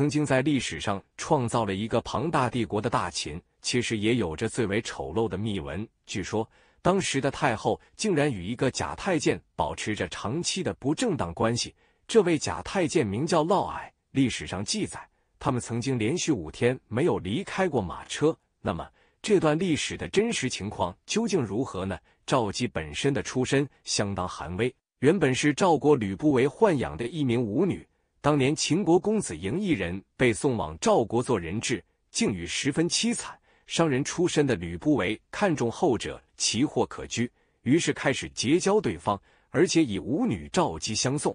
曾经在历史上创造了一个庞大帝国的大秦，其实也有着最为丑陋的秘闻。据说当时的太后竟然与一个假太监保持着长期的不正当关系。这位假太监名叫嫪毐，历史上记载，他们曾经连续五天没有离开过马车。那么，这段历史的真实情况究竟如何呢？赵姬本身的出身相当寒微，原本是赵国吕不韦豢养的一名舞女。当年秦国公子嬴异人被送往赵国做人质，境遇十分凄惨。商人出身的吕不韦看中后者奇货可居，于是开始结交对方，而且以舞女赵姬相送。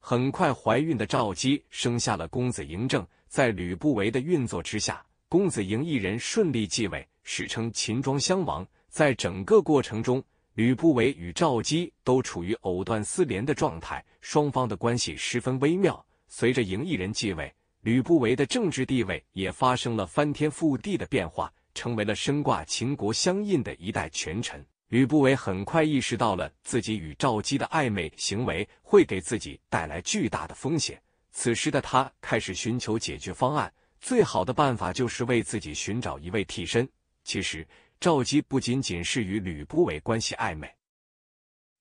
很快怀孕的赵姬生下了公子嬴政。在吕不韦的运作之下，公子嬴异人顺利继位，史称秦庄襄王。在整个过程中，吕不韦与赵姬都处于藕断丝连的状态，双方的关系十分微妙。随着赢异人继位，吕不韦的政治地位也发生了翻天覆地的变化，成为了身挂秦国相印的一代权臣。吕不韦很快意识到了自己与赵姬的暧昧行为会给自己带来巨大的风险，此时的他开始寻求解决方案。最好的办法就是为自己寻找一位替身。其实。赵姬不仅仅是与吕不韦关系暧昧，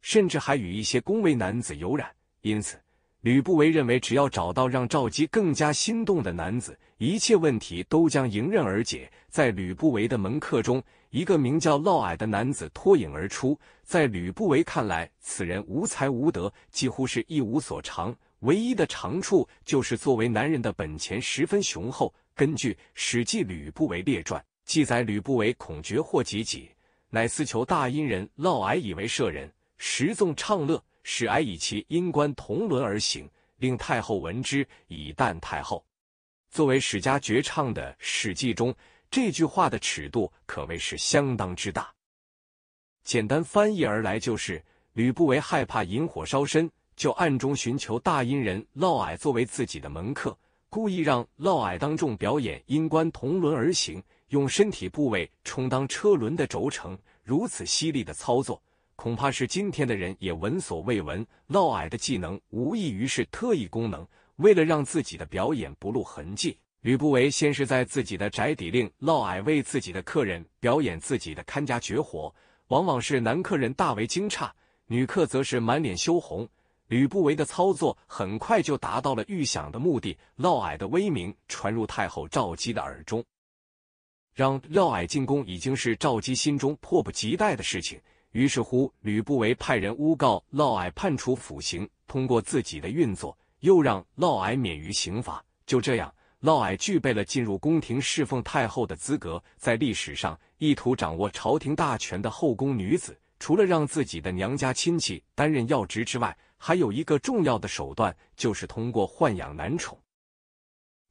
甚至还与一些宫闱男子有染。因此，吕不韦认为，只要找到让赵姬更加心动的男子，一切问题都将迎刃而解。在吕不韦的门客中，一个名叫嫪毐的男子脱颖而出。在吕不韦看来，此人无才无德，几乎是一无所长，唯一的长处就是作为男人的本钱十分雄厚。根据《史记·吕不韦列传》。记载吕不韦恐厥祸及己，乃私求大殷人嫪毐以为舍人，时纵畅乐，使毐以其阴官同轮而行，令太后闻之，以旦太后。作为史家绝唱的《史记》中这句话的尺度可谓是相当之大。简单翻译而来就是：吕不韦害怕引火烧身，就暗中寻求大殷人嫪毐作为自己的门客，故意让嫪毐当众表演阴官同轮而行。用身体部位充当车轮的轴承，如此犀利的操作，恐怕是今天的人也闻所未闻。嫪毐的技能无异于是特异功能。为了让自己的表演不露痕迹，吕不韦先是在自己的宅邸令嫪毐为自己的客人表演自己的看家绝活，往往是男客人大为惊诧，女客则是满脸羞红。吕不韦的操作很快就达到了预想的目的，嫪毐的威名传入太后赵姬的耳中。让嫪毐进宫已经是赵姬心中迫不及待的事情。于是乎，吕不韦派人诬告嫪毐判处腐刑，通过自己的运作，又让嫪毐免于刑罚。就这样，嫪毐具备了进入宫廷侍奉太后的资格。在历史上，意图掌握朝廷大权的后宫女子，除了让自己的娘家亲戚担任要职之外，还有一个重要的手段，就是通过豢养男宠。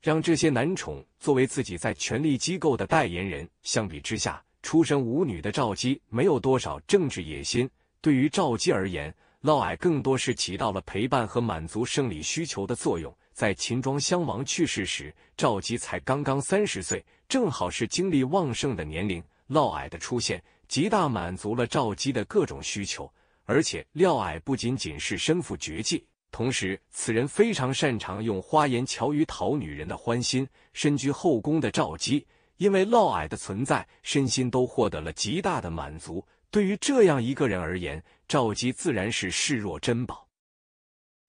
让这些男宠作为自己在权力机构的代言人。相比之下，出身舞女的赵姬没有多少政治野心。对于赵姬而言，嫪毐更多是起到了陪伴和满足生理需求的作用。在秦庄襄王去世时，赵姬才刚刚三十岁，正好是精力旺盛的年龄。嫪毐的出现，极大满足了赵姬的各种需求。而且，嫪毐不仅仅是身负绝技。同时，此人非常擅长用花言巧语讨女人的欢心。身居后宫的赵姬，因为嫪毐的存在，身心都获得了极大的满足。对于这样一个人而言，赵姬自然是视若珍宝。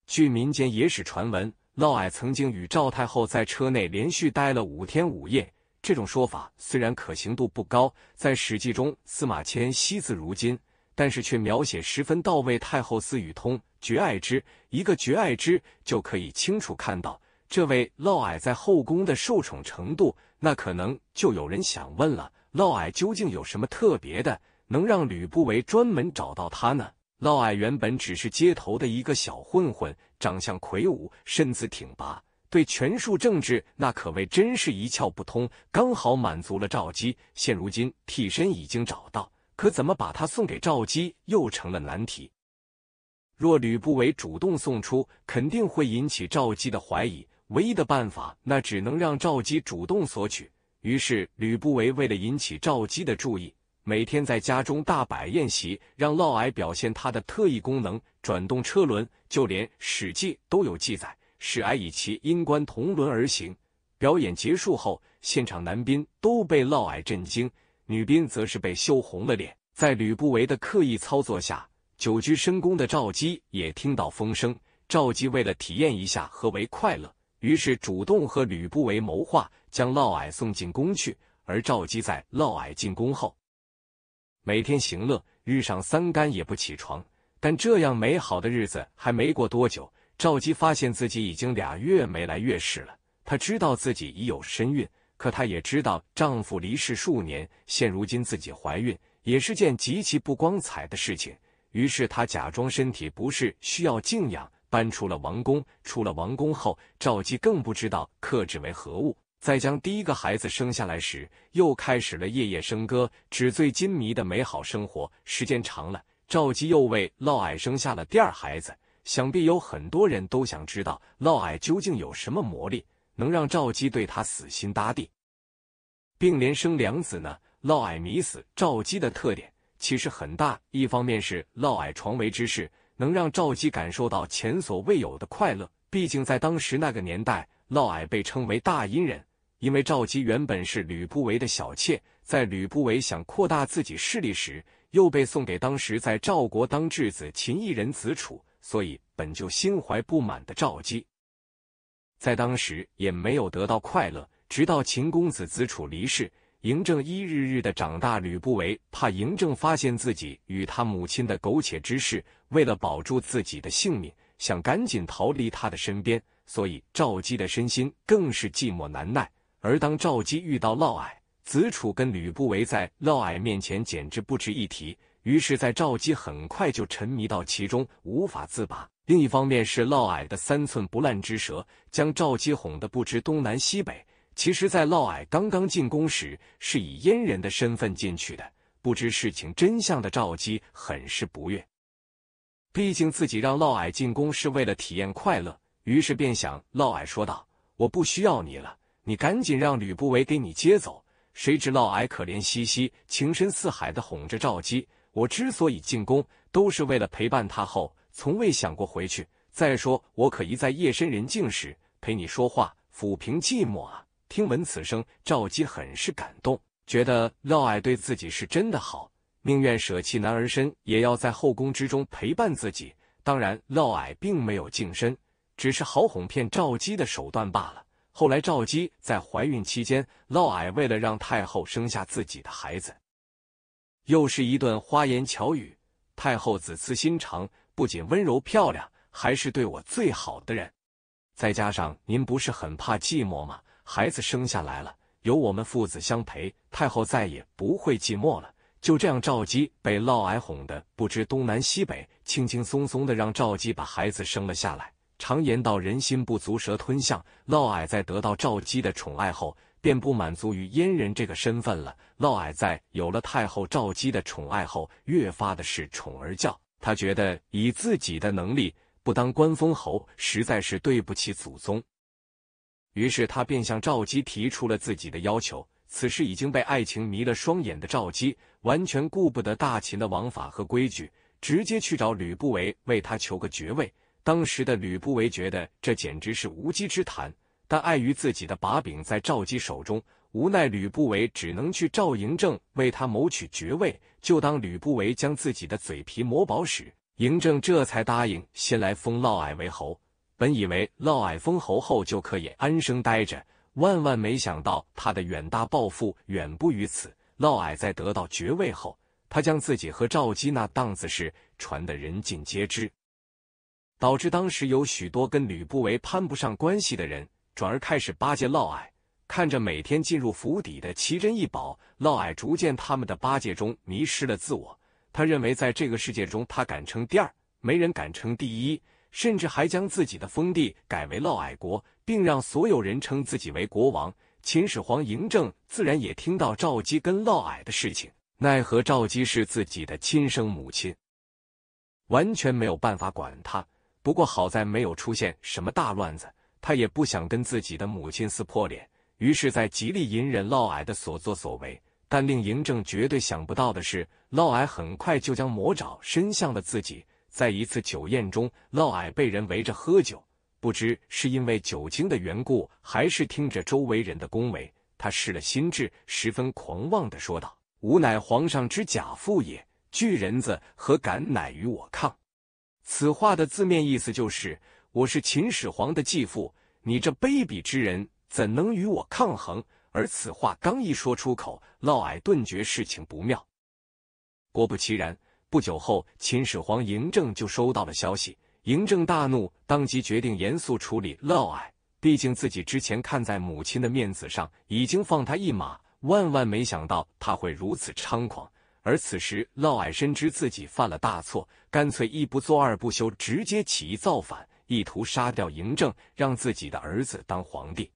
据民间野史传闻，嫪毐曾经与赵太后在车内连续待了五天五夜。这种说法虽然可行度不高，在《史记》中，司马迁惜字如金。但是却描写十分到位。太后思雨通，绝爱之。一个“绝爱之”就可以清楚看到这位嫪毐在后宫的受宠程度。那可能就有人想问了：嫪毐究竟有什么特别的，能让吕不韦专门找到他呢？嫪毐原本只是街头的一个小混混，长相魁梧，身子挺拔，对权术政治那可谓真是一窍不通。刚好满足了赵姬。现如今替身已经找到。可怎么把他送给赵姬又成了难题？若吕不韦主动送出，肯定会引起赵姬的怀疑。唯一的办法，那只能让赵姬主动索取。于是，吕不韦为了引起赵姬的注意，每天在家中大摆宴席，让嫪毐表现他的特异功能，转动车轮。就连《史记》都有记载：“使毐以其阴关同轮而行。”表演结束后，现场男宾都被嫪毐震惊。女宾则是被羞红了脸。在吕不韦的刻意操作下，久居深宫的赵姬也听到风声。赵姬为了体验一下何为快乐，于是主动和吕不韦谋划，将嫪毐送进宫去。而赵姬在嫪毐进宫后，每天行乐，日上三竿也不起床。但这样美好的日子还没过多久，赵姬发现自己已经俩月没来月事了，她知道自己已有身孕。可她也知道丈夫离世数年，现如今自己怀孕也是件极其不光彩的事情。于是她假装身体不适，需要静养，搬出了王宫。出了王宫后，赵姬更不知道克制为何物，在将第一个孩子生下来时，又开始了夜夜笙歌、纸醉金迷的美好生活。时间长了，赵姬又为嫪毐生下了第二孩子。想必有很多人都想知道嫪毐究竟有什么魔力。能让赵姬对他死心塌地，并连生两子呢？嫪毐迷死赵姬的特点其实很大，一方面是嫪毐床帏之事，能让赵姬感受到前所未有的快乐。毕竟在当时那个年代，嫪毐被称为大殷人，因为赵姬原本是吕不韦的小妾，在吕不韦想扩大自己势力时，又被送给当时在赵国当质子秦异人子楚，所以本就心怀不满的赵姬。在当时也没有得到快乐，直到秦公子子楚离世，嬴政一日日的长大。吕不韦怕嬴政发现自己与他母亲的苟且之事，为了保住自己的性命，想赶紧逃离他的身边，所以赵姬的身心更是寂寞难耐。而当赵姬遇到嫪毐，子楚跟吕不韦在嫪毐面前简直不值一提，于是，在赵姬很快就沉迷到其中，无法自拔。另一方面是嫪毐的三寸不烂之舌，将赵姬哄得不知东南西北。其实，在嫪毐刚刚进宫时，是以阉人的身份进去的。不知事情真相的赵姬很是不悦，毕竟自己让嫪毐进宫是为了体验快乐，于是便想嫪毐说道：“我不需要你了，你赶紧让吕不韦给你接走。”谁知嫪毐可怜兮兮、情深似海的哄着赵姬：“我之所以进宫，都是为了陪伴他。”后从未想过回去。再说，我可一在夜深人静时陪你说话，抚平寂寞啊！听闻此声，赵姬很是感动，觉得嫪毐对自己是真的好，宁愿舍弃男儿身，也要在后宫之中陪伴自己。当然，嫪毐并没有净身，只是好哄骗赵姬的手段罢了。后来，赵姬在怀孕期间，嫪毐为了让太后生下自己的孩子，又是一顿花言巧语。太后子慈心肠。不仅温柔漂亮，还是对我最好的人。再加上您不是很怕寂寞吗？孩子生下来了，有我们父子相陪，太后再也不会寂寞了。就这样，赵姬被嫪毐哄得不知东南西北，轻轻松松的让赵姬把孩子生了下来。常言道，人心不足蛇吞象。嫪毐在得到赵姬的宠爱后，便不满足于阉人这个身份了。嫪毐在有了太后赵姬的宠爱后，越发的是宠儿教。他觉得以自己的能力不当官封侯，实在是对不起祖宗。于是他便向赵姬提出了自己的要求。此时已经被爱情迷了双眼的赵姬，完全顾不得大秦的王法和规矩，直接去找吕不韦为他求个爵位。当时的吕不韦觉得这简直是无稽之谈，但碍于自己的把柄在赵姬手中。无奈，吕不韦只能去赵赢政为他谋取爵位。就当吕不韦将自己的嘴皮磨薄时，嬴政这才答应先来封嫪毐为侯。本以为嫪毐封侯后就可以安生待着，万万没想到他的远大抱负远不于此。嫪毐在得到爵位后，他将自己和赵姬那档子事传得人尽皆知，导致当时有许多跟吕不韦攀不上关系的人转而开始巴结嫪毐。看着每天进入府邸的奇珍异宝，嫪毐逐渐他们的八戒中迷失了自我。他认为在这个世界中，他敢称第二，没人敢称第一，甚至还将自己的封地改为嫪毐国，并让所有人称自己为国王。秦始皇嬴政自然也听到赵姬跟嫪毐的事情，奈何赵姬是自己的亲生母亲，完全没有办法管他。不过好在没有出现什么大乱子，他也不想跟自己的母亲撕破脸。于是，在极力隐忍嫪毐的所作所为，但令嬴政绝对想不到的是，嫪毐很快就将魔爪伸向了自己。在一次酒宴中，嫪毐被人围着喝酒，不知是因为酒精的缘故，还是听着周围人的恭维，他失了心智，十分狂妄的说道：“吾乃皇上之假父也，巨人子何敢乃与我抗？”此话的字面意思就是，我是秦始皇的继父，你这卑鄙之人。怎能与我抗衡？而此话刚一说出口，嫪毐顿觉事情不妙。果不其然，不久后，秦始皇嬴政就收到了消息。嬴政大怒，当即决定严肃处理嫪毐。毕竟自己之前看在母亲的面子上，已经放他一马，万万没想到他会如此猖狂。而此时，嫪毐深知自己犯了大错，干脆一不做二不休，直接起义造反，意图杀掉嬴政，让自己的儿子当皇帝。